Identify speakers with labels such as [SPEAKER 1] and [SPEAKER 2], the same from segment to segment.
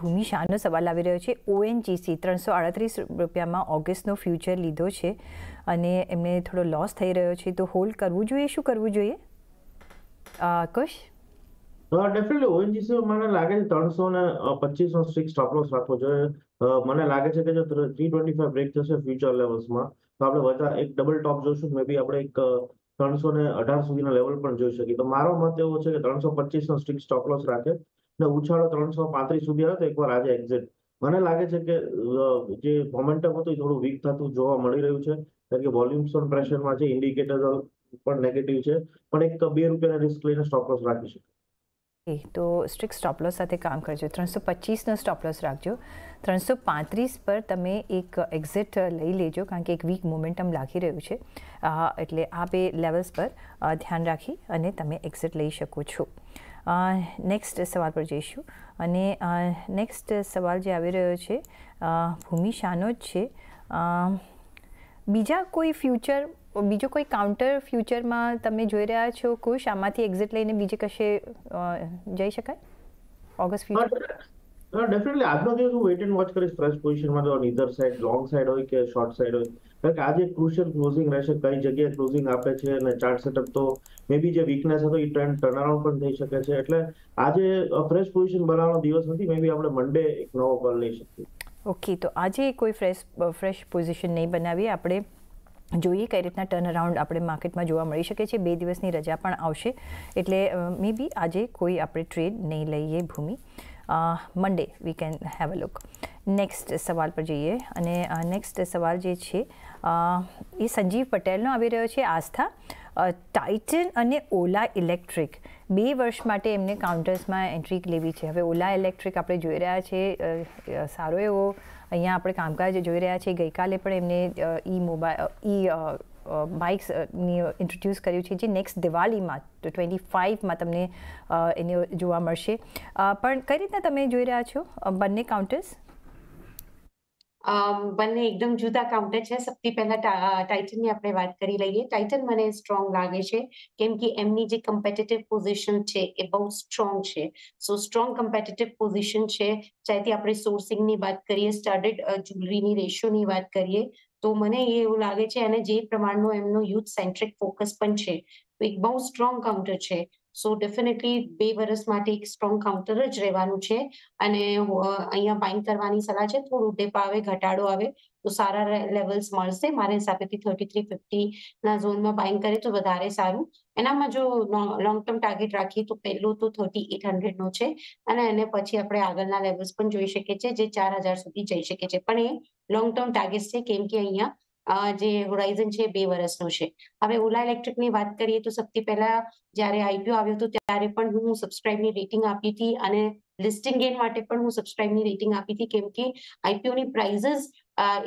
[SPEAKER 1] ભૂમિ શાહનો સવાલ આવી રહ્યો છે ઓએનજીસી ત્રણસો આડત્રીસ રૂપિયામાં ઓગસ્ટનો ફ્યુચર લીધો છે અને એમને થોડો લોસ થઈ રહ્યો છે તો હોલ્ડ કરવું જોઈએ શું કરવું જોઈએ કશ
[SPEAKER 2] ડેફિનેટલી ઓએનજીસી મને લાગે છે ત્રણસો ને પચીસનો સ્ટ્રિક સ્ટોપ લોસ રાખવો જોઈએ મને લાગે છે કે જો થ્રી ટ્વેન્ટી ફાઈવ બ્રેક થશે ફ્યુચર લેવલ્સમાં તો આપણે વધારે એક ડબલ ટોપ જોઈશું મે બી આપણે એક ત્રણસો ને અઢાર સુધીના લેવલ પણ જોઈ શકીએ તો મારો મત એવો છે કે ત્રણસો પચીસનો સ્ટ્રિક સ્ટોપ લોસ રાખે ને ઉછાળો ત્રણસો પાંત્રીસ સુધી આવ્યો તો એકવાર આજે એક્ઝેટ મને લાગે છે કે જે મોમેન્ટમ હતું એ થોડું વીક થતું જોવા મળી રહ્યું છે કારણ કે વોલ્યુમ ઓન પ્રેશરમાં છે ઇન્ડિકેટર પણ નેગેટિવ છે પણ એક બે રૂપિયાના રિસ્ક લઈને સ્ટોપ લોસ રાખી
[SPEAKER 1] શકો તો સ્ટ્રિક્ટ સ્ટોપ લોસ સાથે કામ કરજો ત્રણસો પચીસનો સ્ટોપ લોસ રાખજો ત્રણસો પાંત્રીસ પર તમે એક એક્ઝિટ લઈ લેજો કારણ કે એક વીક મોમેન્ટમ લાગી રહ્યું છે એટલે આ બે લેવલ્સ પર ધ્યાન રાખી અને તમે એક્ઝિટ લઈ શકો છો નેક્સ્ટ સવાલ પર જઈશું અને નેક્સ્ટ સવાલ જે આવી રહ્યો છે ભૂમિ શાનો જ છે બીજા કોઈ ફ્યુચર બીજો કોઈ કાઉન્ટર ફ્યુચરમાં તમે જોઈ રહ્યા છો ખુશ આમાંથી એક્ઝિટ લઈને બીજે કશે જઈ શકાય ઓગસ્ટ ફ્યુચર
[SPEAKER 2] ડેફિનેટલી આજનો કેસ હું વેઇટ એન્ડ વોચ કરીશ ફર્સ્ટ પોઝિશનમાં તો નીધર સાઈડ લોંગ સાઈડ હોય કે શોર્ટ સાઈડ હોય કારણ કે આજે ક્રુશિયલ ક્લોઝિંગ રહેશે કઈ જગ્યાએ ક્લોઝિંગ આપે છે અને ચાર્ટ સેટઅપ તો મે બી જે વીકનેસ હતો એ ટ્રેન્ડ ટર્નઅરાઉન્ડ પણ થઈ શકે છે એટલે આજે ફ્રેશ પોઝિશન બનાવવાનો દિવસ નથી મે બી આપણે મંડે એક નવો કોલ લઈ શકીએ
[SPEAKER 1] ઓકે તો આજે કોઈ ફ્રેશ ફ્રેશ પોઝિશન નહીં બનાવીએ આપણે જોઈએ કઈ રીતના ટર્ન ટર્નઅરાઉન્ડ આપણે માર્કેટમાં જોવા મળી શકે છે બે દિવસની રજા પણ આવશે એટલે મે બી આજે કોઈ આપણે ટ્રેડ નહીં લઈએ Bhumi Monday we can have a look next સવાલ પર જઈએ અને નેક્સ્ટ સવાલ જે છે એ સંજીવ પટેલનો આવી રહ્યો છે આસ્થા ટાઇટન અને ઓલા ઇલેક્ટ્રિક બે વર્ષ માટે એમને કાઉન્ટર્સમાં એન્ટ્રી લેવી છે હવે ઓલા ઇલેક્ટ્રિક આપણે જોઈ રહ્યા છે સારો એવો અહીંયા આપણે કામકાજ જોઈ રહ્યા છીએ ગઈકાલે પણ એમને e mobile e bikes introduce કર્યું છે જે નેક્સ્ટ દિવાળીમાં તો ટ્વેન્ટી ફાઇવમાં તમને એને જોવા મળશે પણ કઈ રીતના તમે જોઈ રહ્યા છો બંને કાઉન્ટર્સ બંને એકદમ જુદા કાઉન્ટર છે સૌથી
[SPEAKER 3] પહેલા ટાઇટનની આપણે વાત કરી લઈએ ટાઇટન મને સ્ટ્રોંગ લાગે છે કેમ કે એમની જે કમ્પેટેટિવ પોઝિશન છે એ બહુ સ્ટ્રોંગ છે સો સ્ટ્રોંગ કમ્પેટેટિવ પોઝિશન છે ચાહેથી આપણે સોર્સિંગની વાત કરીએ સ્ટાર્ટેડ જ્વેલરીની રેશિયોની વાત કરીએ તો મને એવું લાગે છે અને જે પ્રમાણનો એમનો યુથ સેન્ટ્રિક ફોકસ પણ છે તો એક બહુ સ્ટ્રોંગ કાઉન્ટર છે સો ડેફિનેટલી બે વર્ષ માટે એક સ્ટ્રોંગ કાઉન્ટર જ રહેવાનું છે અને અહીંયા બાઇંગ કરવાની સલાહ છે થોડું ડેપ આવે ઘટાડો આવે તો સારા લેવલ્સ મળશે મારા હિસાબેથી થર્ટી થ્રી ફિફ્ટીના ઝોનમાં બાઇંગ કરે તો વધારે સારું એનામાં જો લોંગ ટર્મ ટાર્ગેટ રાખીએ તો પહેલું તો થર્ટી એટ હંડ્રેડ નો છે અને એને પછી આપણે આગળના લેવલ્સ પણ જોઈ શકીએ છીએ જે ચાર હજાર સુધી જઈ શકે છે પણ એ લોંગ ટર્મ ટાર્ગેટ છે કેમ કે અહીંયા જે હોરાઇઝન છે બે વર્ષનો છે હવે ઓલા ઇલેક્ટ્રિક ની વાત કરીએ તો સૌથી પહેલા જ્યારે આઈપીઓ આવ્યો હતો ત્યારે પણ હું સબસ્ક્રાઇબની રેટિંગ આપી હતી અને લિસ્ટિંગ ગેન માટે પણ હું સબસ્ક્રાઇબની રેટિંગ આપી હતી કેમ કે ની પ્રાઇઝિસ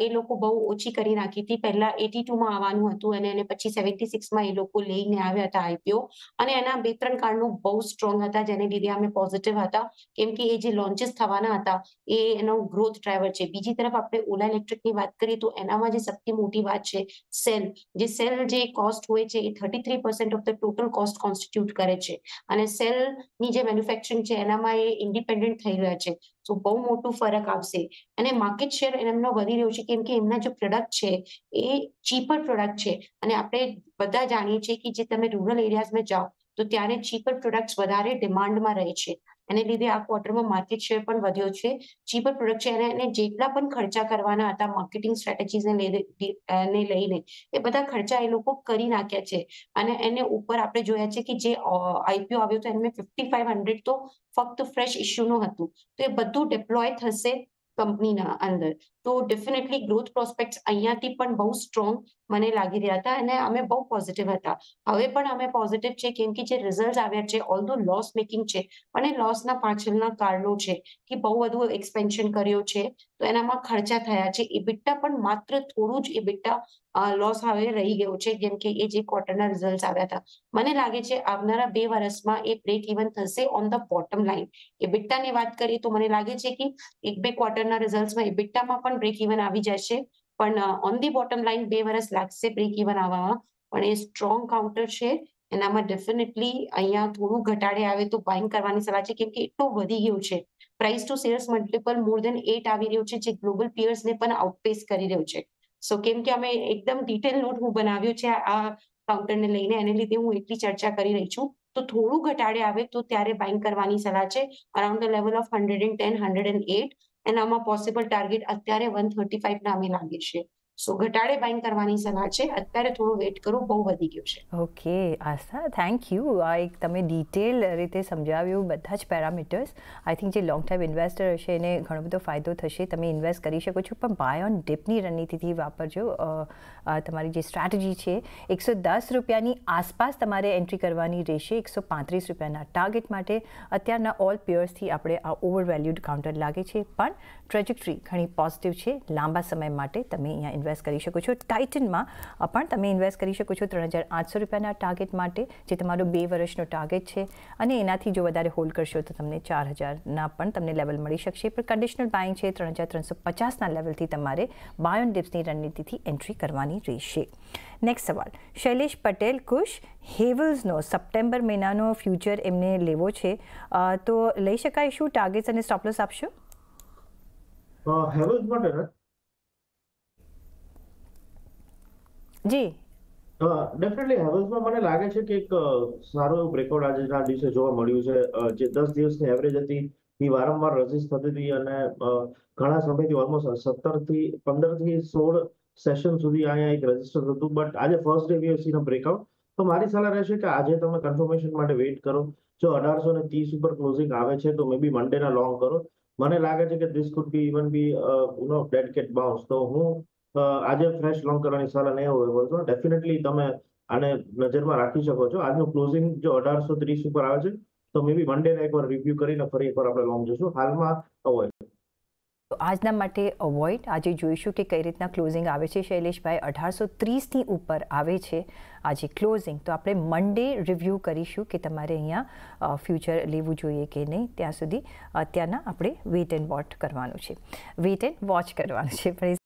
[SPEAKER 3] એ લોકો બહુ ઓછી કરી નાખી હતી પહેલા એટી માં આવવાનું હતું અને એને પછી સેવન્ટી સિક્સમાં એ લોકો લઈને આવ્યા હતા આઈપીઓ અને એના બે ત્રણ કારણો બહુ સ્ટ્રોંગ હતા જેને લીધે અમે પોઝિટિવ હતા કેમ કે એ જે લોન્ચીસ થવાના હતા એ એનો ગ્રોથ ડ્રાઈવર છે બીજી તરફ આપણે ઓલા ઇલેક્ટ્રિકની વાત કરીએ તો એનામાં જે સૌથી મોટી વાત છે સેલ જે સેલ જે કોસ્ટ હોય છે એ thirty three percent of the total cost constitute કરે છે અને સેલની જે મેન્યુફેક્ચરિંગ છે એનામાં એ ઇન્ડિપેન્ડન્ટ થઈ રહ્યા છે તો બહુ મોટું ફરક આવશે અને માર્કેટ શેર એમનો વધી રહ્યું છે કેમ કે એમના જે પ્રોડક્ટ છે એ ચીપર પ્રોડક્ટ છે અને આપણે બધા જાણીએ છીએ કે જે તમે રૂરલ એરિયાઝમાં જાઓ તો ત્યારે ચીપર પ્રોડક્ટ વધારે ડિમાન્ડમાં રહે છે એને લીધે આ ક્વાર્ટરમાં માર્કેટ શેર પણ વધ્યો છે ચીપર પ્રોડક્ટ છે અને એને જેટલા પણ ખર્ચા કરવાના હતા માર્કેટિંગ સ્ટ્રેટેજીસને ને લઈને એ બધા ખર્ચા એ લોકો કરી નાખ્યા છે અને એને ઉપર આપણે જોયા છે કે જે આઈપીઓ આવ્યો તો એમને ફિફ્ટી ફાઈવ હંડ્રેડ તો ફક્ત ફ્રેશ ઇસ્યુનું હતું તો એ બધું ડિપ્લોય થશે કંપનીના અંદર તો ડેફિનેટલી ગ્રોથ પ્રોસ્પેક્ટ અહીંયાથી પણ બહુ સ્ટ્રોંગ મને લાગી રહ્યા હતા અને અમે બહુ પોઝિટિવ હતા હવે પણ અમે પોઝિટિવ છે કેમ કે જે રિઝલ્ટ આવ્યા છે ઓલ ધો લોસ મેકિંગ છે અને લોસના પાછળના કારણો છે કે બહુ વધુ એક્સપેન્શન કર્યો છે તો એનામાં ખર્ચા થયા છે ઇબિટ્ટા પણ માત્ર થોડું જ ઇબિટ્ટા લોસ હવે રહી ગયો છે જેમ કે એ જે ક્વાર્ટરના રિઝલ્ટ આવ્યા હતા મને લાગે છે આવનારા બે વર્ષમાં એ બ્રેક ઇવન થશે ઓન ધ બોટમ લાઇન ઇબિટ્ટાની વાત કરીએ તો મને લાગે છે કે એક બે ક્વાર્ટરના રિઝલ્ટમાં ઇબિટ્ટામાં પણ પણ બ્રેક ઇવન આવી જશે પણ ઓન ધી બોટમ લાઈન બે વર્ષ લાગશે બ્રેક ઇવન આવવામાં પણ એ સ્ટ્રોંગ કાઉન્ટર છે એનામાં ડેફિનેટલી અહીંયા થોડું ઘટાડે આવે તો બાઇંગ કરવાની સલાહ છે કેમ કે એટલું વધી ગયું છે price to sales multiple more than eight આવી રહ્યું છે જે ગ્લોબલ પીયર્સને પણ આઉટપેસ કરી રહ્યું છે સો કેમ કે અમે એકદમ ડિટેલ નોટ હું બનાવ્યો છે આ કાઉન્ટરને લઈને એને લીધે હું એટલી ચર્ચા કરી રહી છું તો થોડું ઘટાડે આવે તો ત્યારે બાઇંગ કરવાની સલાહ છે around the level of hundred and ten hundred and eight એનામાં પોસિબલ ટાર્ગેટ અત્યારે વન થર્ટી ફાઈવ અમે લાગીએ છીએ સો ઘટાડે બાઇંગ કરવાની સલાહ છે અત્યારે થોડું વેટ કરવું બહુ વધી ગયું
[SPEAKER 1] છે ઓકે આસ્થા થેન્ક યુ આ એક તમે ડિટેલ રીતે સમજાવ્યું બધા જ પેરામીટર્સ આઈ થિંક જે લોંગ ટાઈમ ઇન્વેસ્ટર હશે એને ઘણો બધો ફાયદો થશે તમે ઇન્વેસ્ટ કરી શકો છો પણ બાય ઓન ડિપની રણનીતિથી વાપરજો તમારી જે સ્ટ્રેટજી છે એકસો દસ રૂપિયાની આસપાસ તમારે એન્ટ્રી કરવાની રહેશે એકસો પાંત્રીસ રૂપિયાના ટાર્ગેટ માટે અત્યારના ઓલ પિયર્સથી આપણે આ ઓવર વેલ્યુડ કાઉન્ટર લાગે છે પણ ટ્રેજેક્ટરી ઘણી પોઝિટિવ છે લાંબા સમય માટે તમે અહીંયા ઇન્વેસ્ટ કરી શકો છો ટાઇટનમાં પણ તમે ઇન્વેસ્ટ કરી શકો છો ત્રણ હજાર આઠસો રૂપિયાના ટાર્ગેટ માટે જે તમારો બે વર્ષનો ટાર્ગેટ છે અને એનાથી જો વધારે હોલ્ડ કરશો તો તમને ચાર હજારના પણ તમને લેવલ મળી શકશે પણ કન્ડિશનલ બાઇંગ છે ત્રણ હજાર ત્રણસો પચાસના લેવલથી તમારે બાયોન ડિપ્સની રણનીતિથી એન્ટ્રી કરવાની રહેશે નેક્સ્ટ સવાલ શૈલેષ પટેલ કુશ હેવલ્સનો સપ્ટેમ્બર મહિનાનો ફ્યુચર એમને લેવો છે તો લઈ શકાય શું ટાર્ગેટ્સ અને સ્ટોપલોસ આપશો
[SPEAKER 2] હેવલ્સ માટે જી ડેફિનેટલી હેવલ્સમાં મને લાગે છે કે એક સારો એવું બ્રેકઆઉટ આજના દિવસે જોવા મળ્યું છે જે દસ દિવસની એવરેજ હતી એ વારંવાર રજીસ્ટ થતી હતી અને ઘણા સમયથી ઓલમોસ્ટ સત્તર થી પંદર થી સોળ સેશન સુધી અહીંયા એક રજીસ્ટર હતું બટ આજે ફર્સ્ટ ડે વીએફસી નો બ્રેકઆઉટ તો મારી સલાહ રહેશે કે આજે તમે કન્ફર્મેશન માટે વેઇટ કરો જો અઢારસો ને ત્રીસ ઉપર ક્લોઝિંગ આવે છે તો મે બી મંડે ના લોંગ કરો મને લાગે છે કે this could be even be you know dead cat bounce તો હું આજે ફ્રેશ લોન કરવાની સલાહ નહીં અવેલેબલ છો ડેફિનેટલી તમે આને નજરમાં રાખી શકો છો આજનું ક્લોઝિંગ જો અઢારસો ત્રીસ ઉપર આવે છે તો મે બી વન એકવાર રિવ્યુ કરીને ફરી એકવાર આપણે લોંગ જોશું હાલમાં અવોઇડ
[SPEAKER 1] આજના માટે અવોઇડ આજે જોઈશું કે કઈ રીતના ક્લોઝિંગ આવે છે શૈલેષભાઈ અઢારસો ત્રીસની ઉપર આવે છે આજે ક્લોઝિંગ તો આપણે મંડે રિવ્યૂ કરીશું કે તમારે અહીંયા ફ્યુચર લેવું જોઈએ કે નહીં ત્યાં સુધી અત્યારના આપણે વેઇટ એન્ડ વોટ કરવાનું છે વેઇટ એન્ડ વોચ કરવાનું છે